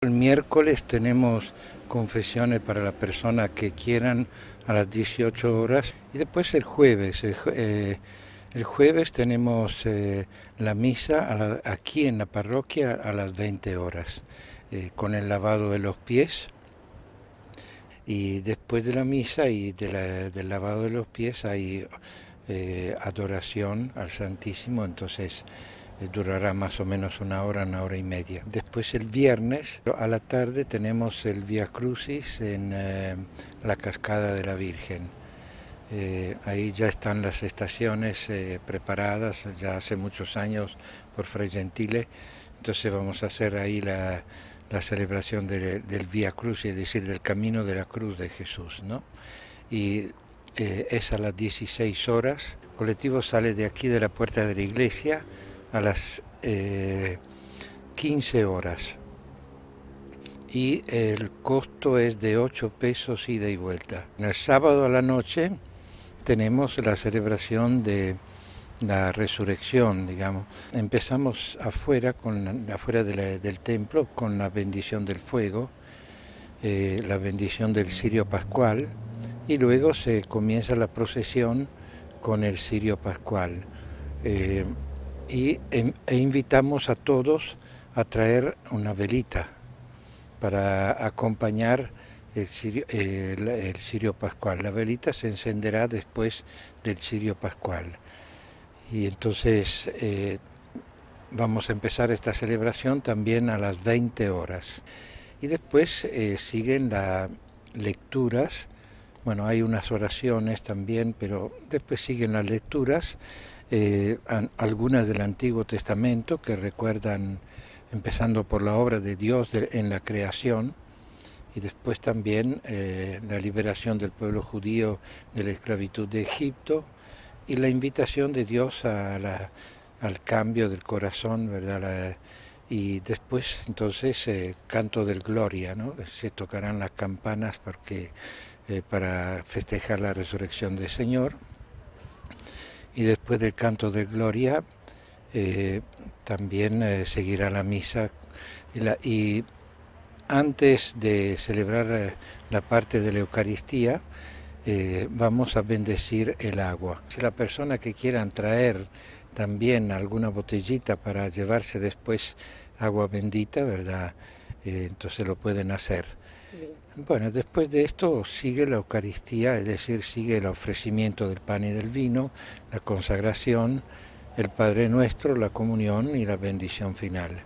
El miércoles tenemos confesiones para las personas que quieran a las 18 horas y después el jueves. El, eh, jueves tenemos eh, la misa aquí en la parroquia a las 20 horas eh, con el lavado de los pies. Y después de la misa y del lavado de los pies hay adoración al Santísimo. Entonces eh, durará más o menos una hora, una hora y media. Después el viernes a la tarde tenemos el Via Crucis en eh, la Cascada de la Virgen. Eh, ahí ya están las estaciones preparadas, ya hace muchos años por Fray Gentile, entonces vamos a hacer ahí la, celebración del Via Crucis, es decir, del camino de la cruz de Jesús. ¿no? Y es a las 16 horas, el colectivo sale de aquí de la puerta de la iglesia, a las 15 eh, horas y el costo es de 8 pesos ida y vuelta. El sábado a la noche tenemos la celebración de la resurrección, digamos. Empezamos afuera, con afuera del templo con la bendición del fuego, eh, la bendición del cirio pascual y luego se comienza la procesión con el cirio pascual. Eh, y, e, invitamos a todos a traer una velita para acompañar el Sirio pascual. La velita se encenderá después del Sirio pascual. Y entonces eh, vamos a empezar esta celebración también a las 20 horas. Y después eh, siguen las lecturas bueno, hay unas oraciones también, pero después siguen las lecturas, eh, algunas del Antiguo Testamento que recuerdan, empezando por la obra de Dios en la creación, y después también eh, la liberación del pueblo judío de la esclavitud de Egipto y la invitación de Dios al cambio del corazón, ¿verdad? y después entonces el eh, canto del gloria, ¿no? Se tocarán las campanas porque eh, para festejar la resurrección del Señor. Y después del canto de gloria eh, también eh, seguirá la misa. Y, y antes de celebrar la parte de la Eucaristía, vamos a bendecir el agua. Si la persona que quieran traer también alguna botellita para llevarse después agua bendita, ¿verdad? Eh, entonces lo pueden hacer. Bueno, después de esto sigue la Eucaristía, es decir, sigue el ofrecimiento del pan y del vino, la consagración, el Padre Nuestro, la comunión y la bendición final.